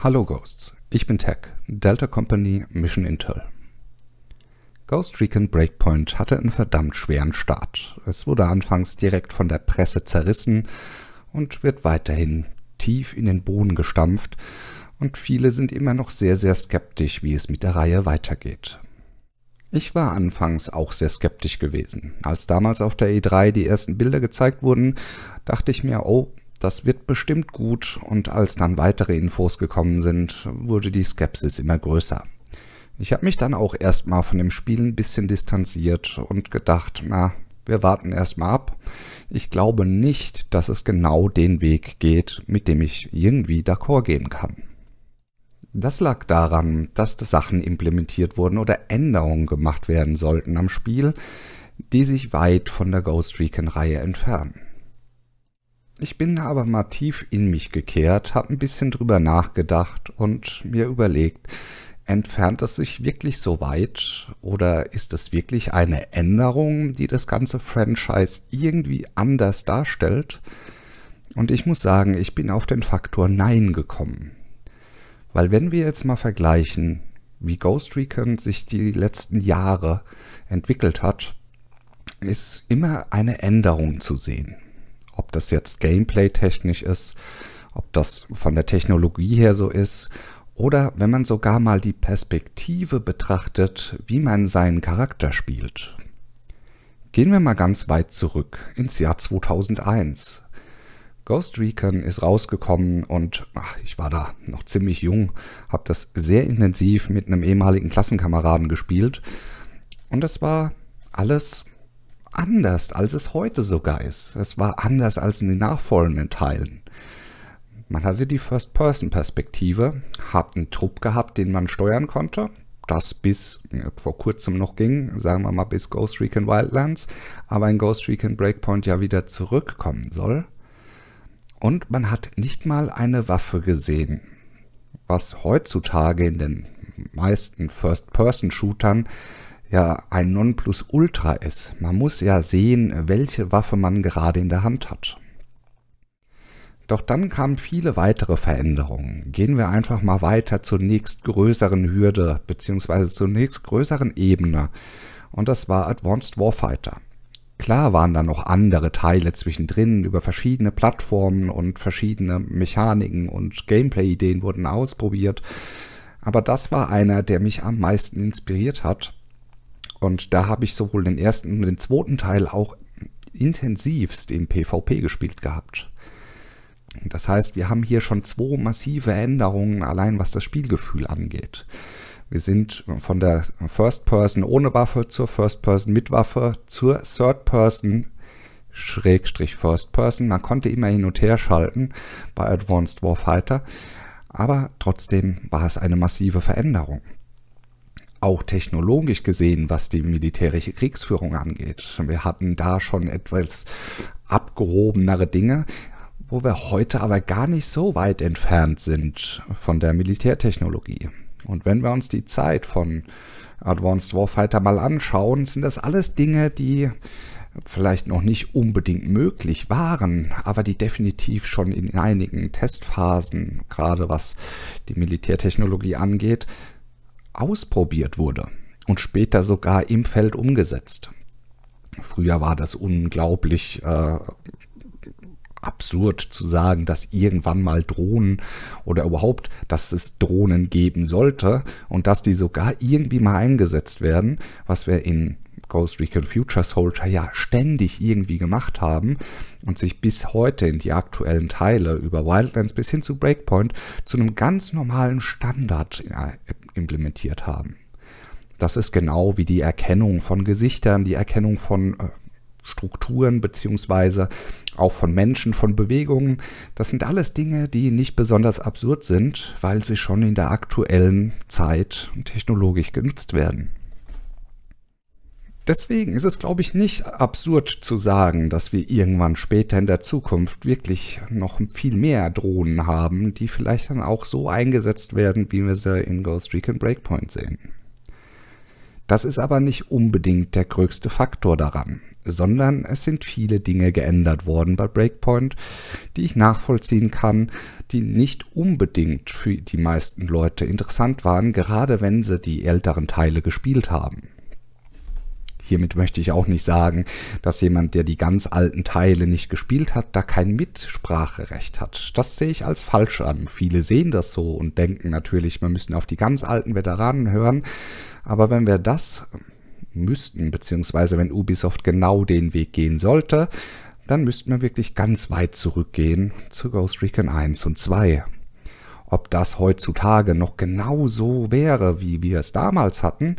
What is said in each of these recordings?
Hallo Ghosts, ich bin Tech, Delta Company, Mission Intel. Ghost Recon Breakpoint hatte einen verdammt schweren Start. Es wurde anfangs direkt von der Presse zerrissen und wird weiterhin tief in den Boden gestampft und viele sind immer noch sehr, sehr skeptisch, wie es mit der Reihe weitergeht. Ich war anfangs auch sehr skeptisch gewesen. Als damals auf der E3 die ersten Bilder gezeigt wurden, dachte ich mir, oh, das wird bestimmt gut und als dann weitere Infos gekommen sind, wurde die Skepsis immer größer. Ich habe mich dann auch erstmal von dem Spiel ein bisschen distanziert und gedacht, na, wir warten erstmal ab. Ich glaube nicht, dass es genau den Weg geht, mit dem ich irgendwie d'accord gehen kann. Das lag daran, dass Sachen implementiert wurden oder Änderungen gemacht werden sollten am Spiel, die sich weit von der Ghost Recon-Reihe entfernen. Ich bin aber mal tief in mich gekehrt, habe ein bisschen drüber nachgedacht und mir überlegt, entfernt es sich wirklich so weit oder ist es wirklich eine Änderung, die das ganze Franchise irgendwie anders darstellt? Und ich muss sagen, ich bin auf den Faktor Nein gekommen. Weil wenn wir jetzt mal vergleichen, wie Ghost Recon sich die letzten Jahre entwickelt hat, ist immer eine Änderung zu sehen. Ob das jetzt gameplay-technisch ist, ob das von der Technologie her so ist oder wenn man sogar mal die Perspektive betrachtet, wie man seinen Charakter spielt. Gehen wir mal ganz weit zurück ins Jahr 2001. Ghost Recon ist rausgekommen und ach, ich war da noch ziemlich jung, habe das sehr intensiv mit einem ehemaligen Klassenkameraden gespielt und das war alles anders, als es heute sogar ist. Es war anders als in den nachfolgenden Teilen. Man hatte die First-Person-Perspektive, hat einen Trupp gehabt, den man steuern konnte. Das bis äh, vor kurzem noch ging, sagen wir mal bis Ghost Recon Wildlands, aber in Ghost Recon Breakpoint ja wieder zurückkommen soll. Und man hat nicht mal eine Waffe gesehen, was heutzutage in den meisten First-Person-Shootern ja ein Nonplusultra ist. Man muss ja sehen, welche Waffe man gerade in der Hand hat. Doch dann kamen viele weitere Veränderungen. Gehen wir einfach mal weiter zur nächstgrößeren Hürde bzw. zur nächstgrößeren Ebene. Und das war Advanced Warfighter. Klar waren da noch andere Teile zwischendrin über verschiedene Plattformen und verschiedene Mechaniken und Gameplay-Ideen wurden ausprobiert. Aber das war einer, der mich am meisten inspiriert hat, und da habe ich sowohl den ersten und den zweiten Teil auch intensivst im PvP gespielt gehabt. Das heißt, wir haben hier schon zwei massive Änderungen allein was das Spielgefühl angeht. Wir sind von der First Person ohne Waffe zur First Person mit Waffe zur Third Person Schrägstrich First Person. Man konnte immer hin und her schalten bei Advanced Warfighter, aber trotzdem war es eine massive Veränderung auch technologisch gesehen, was die militärische Kriegsführung angeht. Wir hatten da schon etwas abgehobenere Dinge, wo wir heute aber gar nicht so weit entfernt sind von der Militärtechnologie. Und wenn wir uns die Zeit von Advanced Warfighter mal anschauen, sind das alles Dinge, die vielleicht noch nicht unbedingt möglich waren, aber die definitiv schon in einigen Testphasen, gerade was die Militärtechnologie angeht, ausprobiert wurde und später sogar im Feld umgesetzt. Früher war das unglaublich äh, absurd zu sagen, dass irgendwann mal Drohnen oder überhaupt, dass es Drohnen geben sollte und dass die sogar irgendwie mal eingesetzt werden, was wir in Ghost Recon Future Soldier ja ständig irgendwie gemacht haben und sich bis heute in die aktuellen Teile über Wildlands bis hin zu Breakpoint zu einem ganz normalen Standard in implementiert haben. Das ist genau wie die Erkennung von Gesichtern, die Erkennung von äh, Strukturen beziehungsweise auch von Menschen, von Bewegungen. Das sind alles Dinge, die nicht besonders absurd sind, weil sie schon in der aktuellen Zeit technologisch genutzt werden. Deswegen ist es, glaube ich, nicht absurd zu sagen, dass wir irgendwann später in der Zukunft wirklich noch viel mehr Drohnen haben, die vielleicht dann auch so eingesetzt werden, wie wir sie in Ghost Recon Breakpoint sehen. Das ist aber nicht unbedingt der größte Faktor daran, sondern es sind viele Dinge geändert worden bei Breakpoint, die ich nachvollziehen kann, die nicht unbedingt für die meisten Leute interessant waren, gerade wenn sie die älteren Teile gespielt haben hiermit möchte ich auch nicht sagen, dass jemand, der die ganz alten Teile nicht gespielt hat, da kein Mitspracherecht hat. Das sehe ich als falsch an. Viele sehen das so und denken natürlich, wir müssen auf die ganz alten Veteranen hören. Aber wenn wir das müssten, beziehungsweise wenn Ubisoft genau den Weg gehen sollte, dann müssten wir wirklich ganz weit zurückgehen zu Ghost Recon 1 und 2. Ob das heutzutage noch genau so wäre, wie wir es damals hatten,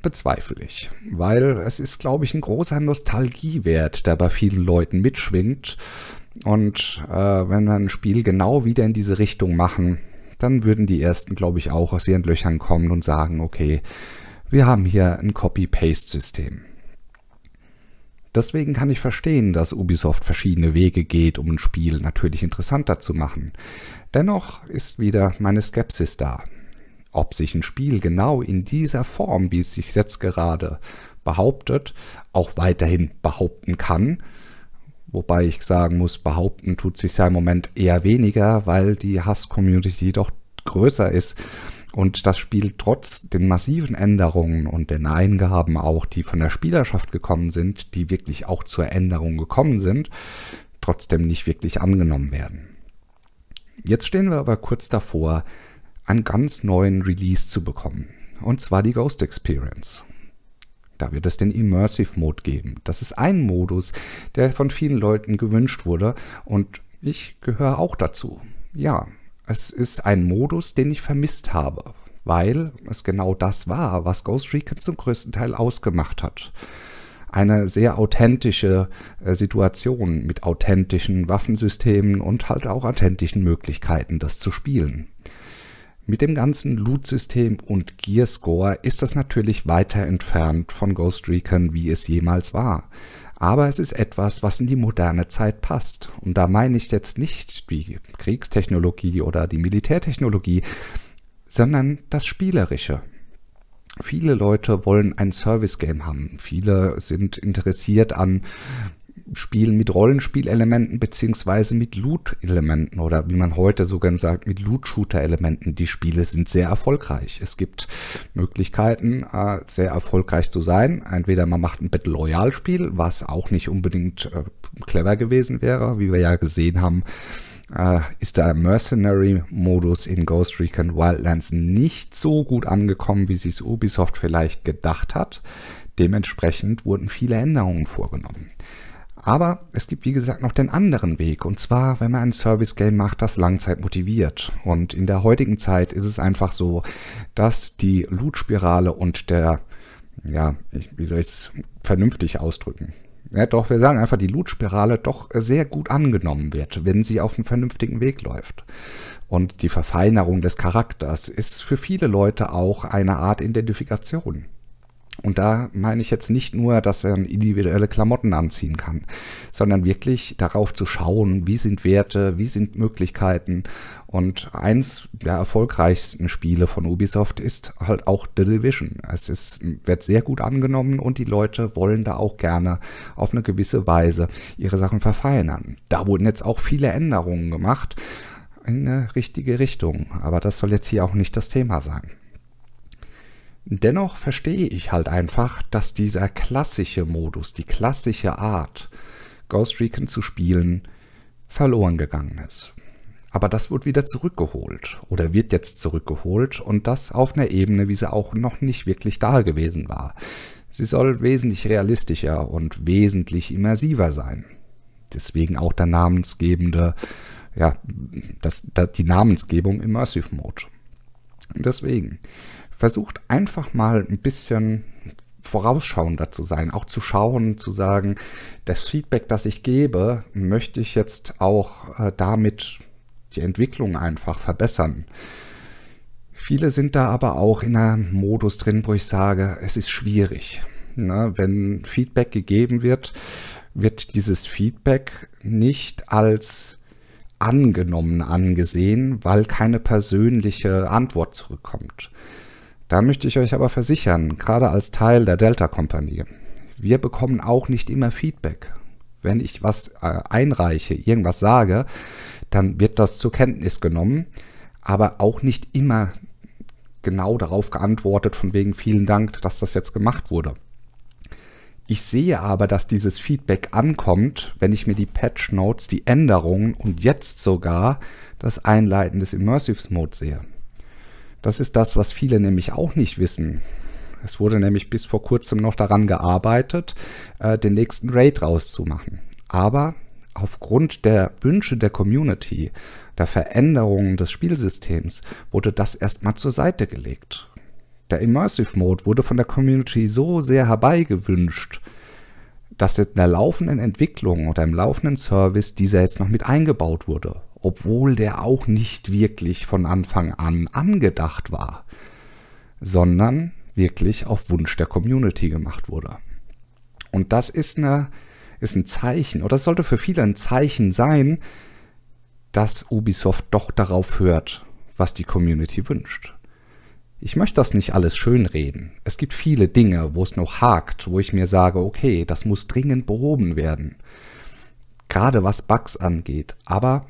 bezweifle ich, weil es ist, glaube ich, ein großer Nostalgiewert, der bei vielen Leuten mitschwingt. Und äh, wenn wir ein Spiel genau wieder in diese Richtung machen, dann würden die ersten, glaube ich, auch aus ihren Löchern kommen und sagen, okay, wir haben hier ein Copy-Paste-System. Deswegen kann ich verstehen, dass Ubisoft verschiedene Wege geht, um ein Spiel natürlich interessanter zu machen. Dennoch ist wieder meine Skepsis da ob sich ein Spiel genau in dieser Form, wie es sich jetzt gerade behauptet, auch weiterhin behaupten kann. Wobei ich sagen muss, behaupten tut sich ja im Moment eher weniger, weil die Hass-Community doch größer ist und das Spiel trotz den massiven Änderungen und den Eingaben auch, die von der Spielerschaft gekommen sind, die wirklich auch zur Änderung gekommen sind, trotzdem nicht wirklich angenommen werden. Jetzt stehen wir aber kurz davor, einen ganz neuen Release zu bekommen. Und zwar die Ghost Experience. Da wird es den Immersive Mode geben. Das ist ein Modus, der von vielen Leuten gewünscht wurde und ich gehöre auch dazu. Ja, es ist ein Modus, den ich vermisst habe, weil es genau das war, was Ghost Recon zum größten Teil ausgemacht hat. Eine sehr authentische äh, Situation mit authentischen Waffensystemen und halt auch authentischen Möglichkeiten, das zu spielen. Mit dem ganzen Loot-System und Gearscore ist das natürlich weiter entfernt von Ghost Recon, wie es jemals war. Aber es ist etwas, was in die moderne Zeit passt. Und da meine ich jetzt nicht die Kriegstechnologie oder die Militärtechnologie, sondern das Spielerische. Viele Leute wollen ein Service-Game haben. Viele sind interessiert an spielen mit Rollenspielelementen bzw. mit Loot-Elementen oder wie man heute so gern sagt, mit Loot-Shooter-Elementen. Die Spiele sind sehr erfolgreich. Es gibt Möglichkeiten, äh, sehr erfolgreich zu sein. Entweder man macht ein Battle Royale-Spiel, was auch nicht unbedingt äh, clever gewesen wäre, wie wir ja gesehen haben. Äh, ist der Mercenary-Modus in Ghost Recon Wildlands nicht so gut angekommen, wie sich Ubisoft vielleicht gedacht hat. Dementsprechend wurden viele Änderungen vorgenommen. Aber es gibt, wie gesagt, noch den anderen Weg. Und zwar, wenn man ein Service-Game macht, das Langzeit motiviert. Und in der heutigen Zeit ist es einfach so, dass die Loot-Spirale und der, ja, ich, wie soll ich es vernünftig ausdrücken? Ja, doch, wir sagen einfach, die Loot-Spirale doch sehr gut angenommen wird, wenn sie auf einem vernünftigen Weg läuft. Und die Verfeinerung des Charakters ist für viele Leute auch eine Art Identifikation. Und da meine ich jetzt nicht nur, dass er individuelle Klamotten anziehen kann, sondern wirklich darauf zu schauen, wie sind Werte, wie sind Möglichkeiten. Und eins der erfolgreichsten Spiele von Ubisoft ist halt auch The Division. Es ist, wird sehr gut angenommen und die Leute wollen da auch gerne auf eine gewisse Weise ihre Sachen verfeinern. Da wurden jetzt auch viele Änderungen gemacht in eine richtige Richtung. Aber das soll jetzt hier auch nicht das Thema sein. Dennoch verstehe ich halt einfach, dass dieser klassische Modus, die klassische Art, Ghost Recon zu spielen, verloren gegangen ist. Aber das wird wieder zurückgeholt oder wird jetzt zurückgeholt und das auf einer Ebene, wie sie auch noch nicht wirklich da gewesen war. Sie soll wesentlich realistischer und wesentlich immersiver sein. Deswegen auch der namensgebende, ja, das, die Namensgebung Immersive Mode. Deswegen versucht einfach mal ein bisschen vorausschauender zu sein, auch zu schauen, zu sagen, das Feedback, das ich gebe, möchte ich jetzt auch äh, damit die Entwicklung einfach verbessern. Viele sind da aber auch in einem Modus drin, wo ich sage, es ist schwierig. Ne? Wenn Feedback gegeben wird, wird dieses Feedback nicht als angenommen angesehen, weil keine persönliche Antwort zurückkommt. Da möchte ich euch aber versichern, gerade als Teil der Delta-Kompanie, wir bekommen auch nicht immer Feedback. Wenn ich was äh, einreiche, irgendwas sage, dann wird das zur Kenntnis genommen, aber auch nicht immer genau darauf geantwortet, von wegen vielen Dank, dass das jetzt gemacht wurde. Ich sehe aber, dass dieses Feedback ankommt, wenn ich mir die Patch Notes, die Änderungen und jetzt sogar das Einleiten des Immersives Mode sehe. Das ist das, was viele nämlich auch nicht wissen. Es wurde nämlich bis vor kurzem noch daran gearbeitet, äh, den nächsten Raid rauszumachen. Aber aufgrund der Wünsche der Community, der Veränderungen des Spielsystems, wurde das erstmal zur Seite gelegt. Der Immersive Mode wurde von der Community so sehr herbeigewünscht, dass in der laufenden Entwicklung oder im laufenden Service dieser jetzt noch mit eingebaut wurde obwohl der auch nicht wirklich von Anfang an angedacht war, sondern wirklich auf Wunsch der Community gemacht wurde. Und das ist, eine, ist ein Zeichen, oder das sollte für viele ein Zeichen sein, dass Ubisoft doch darauf hört, was die Community wünscht. Ich möchte das nicht alles schönreden. Es gibt viele Dinge, wo es noch hakt, wo ich mir sage, okay, das muss dringend behoben werden. Gerade was Bugs angeht. Aber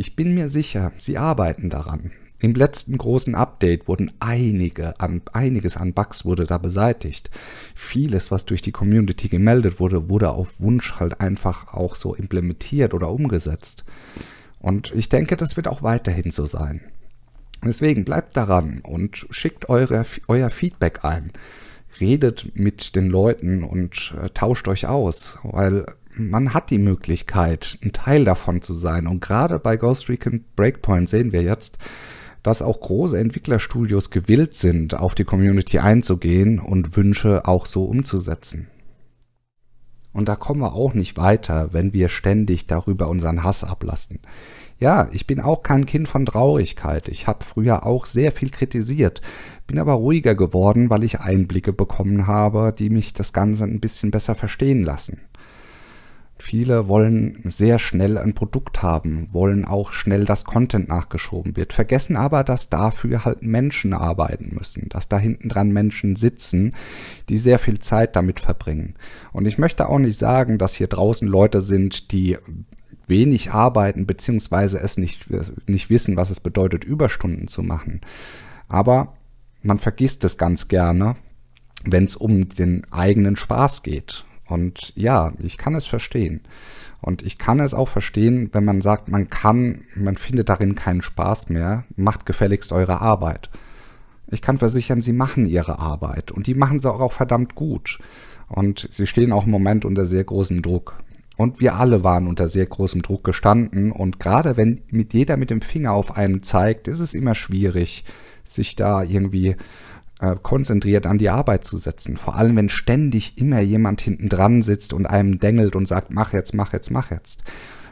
ich bin mir sicher, sie arbeiten daran. Im letzten großen Update wurden einige, an, einiges an Bugs wurde da beseitigt. Vieles, was durch die Community gemeldet wurde, wurde auf Wunsch halt einfach auch so implementiert oder umgesetzt. Und ich denke, das wird auch weiterhin so sein. Deswegen bleibt daran und schickt eure, euer Feedback ein. Redet mit den Leuten und äh, tauscht euch aus, weil man hat die Möglichkeit, ein Teil davon zu sein. Und gerade bei Ghost Recon Breakpoint sehen wir jetzt, dass auch große Entwicklerstudios gewillt sind, auf die Community einzugehen und Wünsche auch so umzusetzen. Und da kommen wir auch nicht weiter, wenn wir ständig darüber unseren Hass ablassen. Ja, ich bin auch kein Kind von Traurigkeit. Ich habe früher auch sehr viel kritisiert, bin aber ruhiger geworden, weil ich Einblicke bekommen habe, die mich das Ganze ein bisschen besser verstehen lassen. Viele wollen sehr schnell ein Produkt haben, wollen auch schnell, dass Content nachgeschoben wird, vergessen aber, dass dafür halt Menschen arbeiten müssen, dass da hinten dran Menschen sitzen, die sehr viel Zeit damit verbringen. Und ich möchte auch nicht sagen, dass hier draußen Leute sind, die wenig arbeiten, beziehungsweise es nicht, nicht wissen, was es bedeutet, Überstunden zu machen. Aber man vergisst es ganz gerne, wenn es um den eigenen Spaß geht. Und ja, ich kann es verstehen. Und ich kann es auch verstehen, wenn man sagt, man kann, man findet darin keinen Spaß mehr, macht gefälligst eure Arbeit. Ich kann versichern, sie machen ihre Arbeit und die machen sie auch, verdammt gut. Und sie stehen auch im Moment unter sehr großem Druck. Und wir alle waren unter sehr großem Druck gestanden. Und gerade wenn mit jeder mit dem Finger auf einen zeigt, ist es immer schwierig, sich da irgendwie äh, konzentriert an die Arbeit zu setzen. Vor allem, wenn ständig immer jemand hinten dran sitzt und einem dengelt und sagt, mach jetzt, mach jetzt, mach jetzt.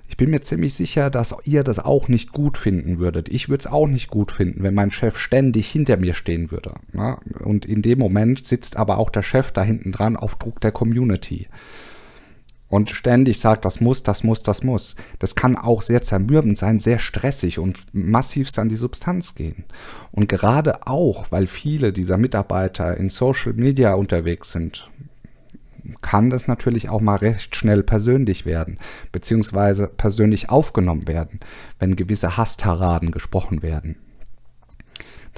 Ich bin mir ziemlich sicher, dass ihr das auch nicht gut finden würdet. Ich würde es auch nicht gut finden, wenn mein Chef ständig hinter mir stehen würde. Ne? Und in dem Moment sitzt aber auch der Chef da hinten dran auf Druck der Community und ständig sagt, das muss, das muss, das muss. Das kann auch sehr zermürbend sein, sehr stressig und massivst an die Substanz gehen. Und gerade auch, weil viele dieser Mitarbeiter in Social Media unterwegs sind, kann das natürlich auch mal recht schnell persönlich werden, beziehungsweise persönlich aufgenommen werden, wenn gewisse Hasstaraden gesprochen werden.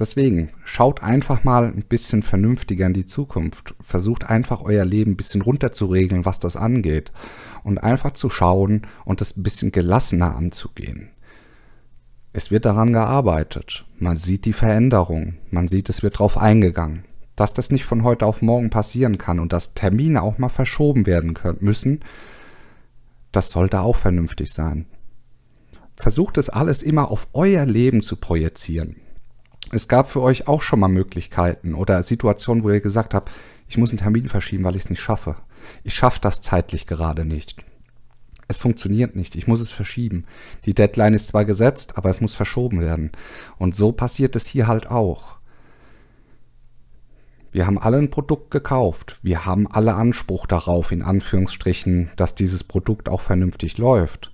Deswegen schaut einfach mal ein bisschen vernünftiger in die Zukunft. Versucht einfach euer Leben ein bisschen runterzuregeln, was das angeht. Und einfach zu schauen und es ein bisschen gelassener anzugehen. Es wird daran gearbeitet. Man sieht die Veränderung. Man sieht, es wird darauf eingegangen. Dass das nicht von heute auf morgen passieren kann und dass Termine auch mal verschoben werden können, müssen, das sollte auch vernünftig sein. Versucht es alles immer auf euer Leben zu projizieren es gab für euch auch schon mal Möglichkeiten oder Situationen, wo ihr gesagt habt, ich muss einen Termin verschieben, weil ich es nicht schaffe. Ich schaffe das zeitlich gerade nicht. Es funktioniert nicht, ich muss es verschieben. Die Deadline ist zwar gesetzt, aber es muss verschoben werden. Und so passiert es hier halt auch. Wir haben alle ein Produkt gekauft. Wir haben alle Anspruch darauf, in Anführungsstrichen, dass dieses Produkt auch vernünftig läuft.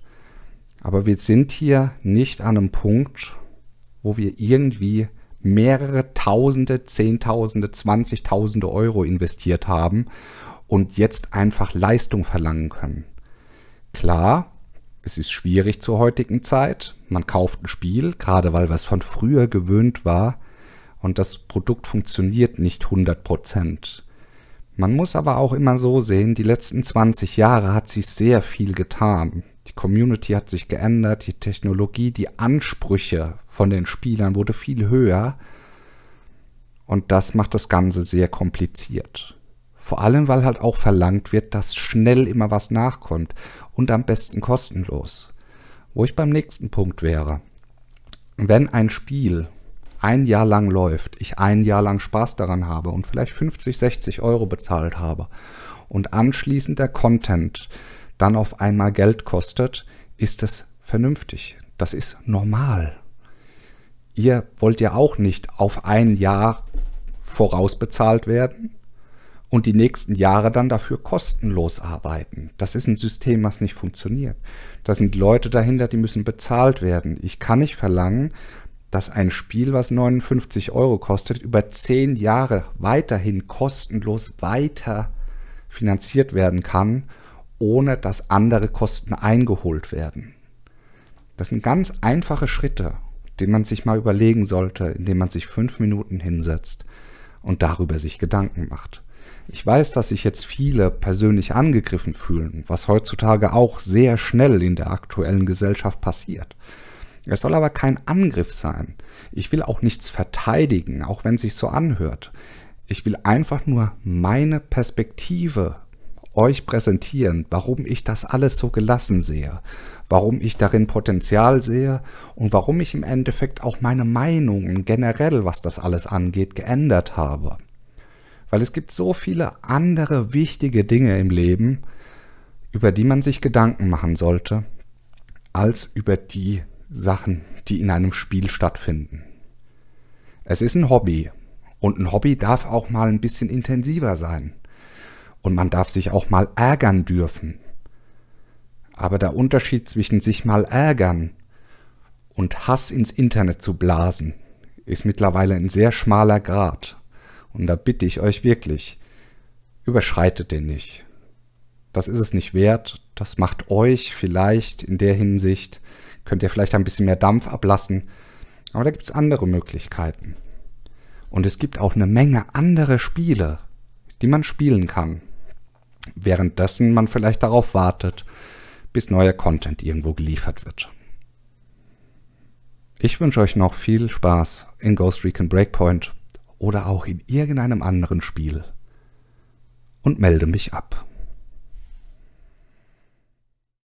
Aber wir sind hier nicht an einem Punkt, wo wir irgendwie mehrere Tausende, Zehntausende, Zwanzigtausende Euro investiert haben und jetzt einfach Leistung verlangen können. Klar, es ist schwierig zur heutigen Zeit. Man kauft ein Spiel, gerade weil was von früher gewöhnt war und das Produkt funktioniert nicht 100 Prozent. Man muss aber auch immer so sehen, die letzten 20 Jahre hat sich sehr viel getan. Die Community hat sich geändert, die Technologie, die Ansprüche von den Spielern wurde viel höher. Und das macht das Ganze sehr kompliziert. Vor allem, weil halt auch verlangt wird, dass schnell immer was nachkommt und am besten kostenlos. Wo ich beim nächsten Punkt wäre. Wenn ein Spiel ein Jahr lang läuft, ich ein Jahr lang Spaß daran habe und vielleicht 50, 60 Euro bezahlt habe und anschließend der Content dann auf einmal Geld kostet, ist es vernünftig. Das ist normal. Ihr wollt ja auch nicht auf ein Jahr vorausbezahlt werden und die nächsten Jahre dann dafür kostenlos arbeiten. Das ist ein System, was nicht funktioniert. Da sind Leute dahinter, die müssen bezahlt werden. Ich kann nicht verlangen, dass ein Spiel, was 59 Euro kostet, über 10 Jahre weiterhin kostenlos weiter finanziert werden kann ohne dass andere Kosten eingeholt werden. Das sind ganz einfache Schritte, die man sich mal überlegen sollte, indem man sich fünf Minuten hinsetzt und darüber sich Gedanken macht. Ich weiß, dass sich jetzt viele persönlich angegriffen fühlen, was heutzutage auch sehr schnell in der aktuellen Gesellschaft passiert. Es soll aber kein Angriff sein. Ich will auch nichts verteidigen, auch wenn es sich so anhört. Ich will einfach nur meine Perspektive euch präsentieren, warum ich das alles so gelassen sehe, warum ich darin Potenzial sehe und warum ich im Endeffekt auch meine Meinungen generell, was das alles angeht, geändert habe. Weil es gibt so viele andere wichtige Dinge im Leben, über die man sich Gedanken machen sollte, als über die Sachen, die in einem Spiel stattfinden. Es ist ein Hobby und ein Hobby darf auch mal ein bisschen intensiver sein. Und man darf sich auch mal ärgern dürfen. Aber der Unterschied zwischen sich mal ärgern und Hass ins Internet zu blasen, ist mittlerweile ein sehr schmaler Grad. Und da bitte ich euch wirklich, überschreitet den nicht. Das ist es nicht wert. Das macht euch vielleicht in der Hinsicht, könnt ihr vielleicht ein bisschen mehr Dampf ablassen. Aber da gibt es andere Möglichkeiten. Und es gibt auch eine Menge andere Spiele, die man spielen kann währenddessen man vielleicht darauf wartet, bis neuer Content irgendwo geliefert wird. Ich wünsche euch noch viel Spaß in Ghost Recon Breakpoint oder auch in irgendeinem anderen Spiel und melde mich ab.